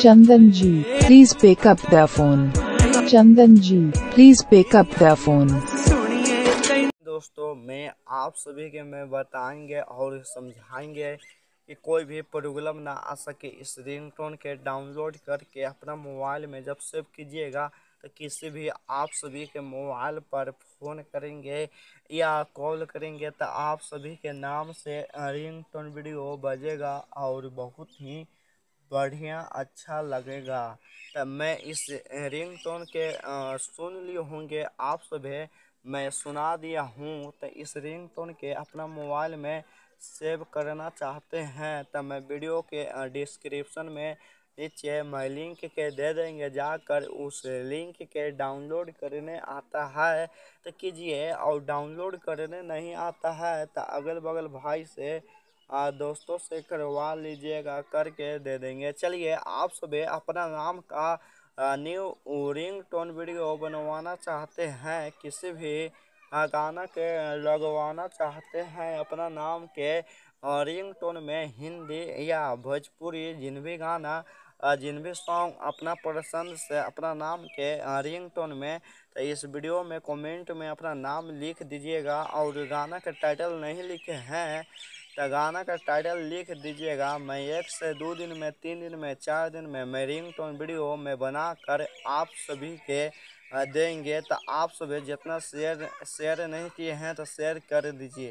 Chandan ji please pick up the phone Chandan ji please pick up the phone दोस्तों मैं आप सभी के मैं बताएंगे और समझाएंगे कि कोई भी प्रॉब्लम ना आ सके इस रिंगटोन के डाउनलोड करके अपना मोबाइल में जब सेव कीजिएगा तो किसी भी आप सभी के मोबाइल पर फ़ोन करेंगे या कॉल करेंगे तो आप सभी के नाम से रिंगटोन वीडियो बजेगा और बहुत ही बढ़िया अच्छा लगेगा तब मैं इस रिंग टोन के सुन लिए होंगे आप सुबह मैं सुना दिया हूँ तो इस रिंग टोन के अपना मोबाइल में सेव करना चाहते हैं तो मैं वीडियो के डिस्क्रिप्शन में नीचे मैं लिंक के दे देंगे जाकर उस लिंक के डाउनलोड करने आता है तो कीजिए और डाउनलोड करने नहीं आता है तो अगल बगल भाई से आ, दोस्तों से करवा लीजिएगा करके दे देंगे चलिए आप सुबह अपना नाम का न्यू रिंग टोन वीडियो बनवाना चाहते हैं किसी भी गाना के लगवाना चाहते हैं अपना नाम के रिंग टोन में हिंदी या भोजपुरी जिन भी गाना जिन भी सॉन्ग अपना पसंद से अपना नाम के रिंग टोन में तो इस वीडियो में कमेंट में अपना नाम लिख दीजिएगा और गाना के टाइटल नहीं लिखे हैं तो गाना का टाइटल लिख दीजिएगा मैं एक से दो दिन में तीन दिन में चार दिन में मैं रिंग टोन वीडियो में बना कर आप सभी के देंगे तो आप सभी जितना शेयर शेयर नहीं किए हैं तो शेयर कर दीजिए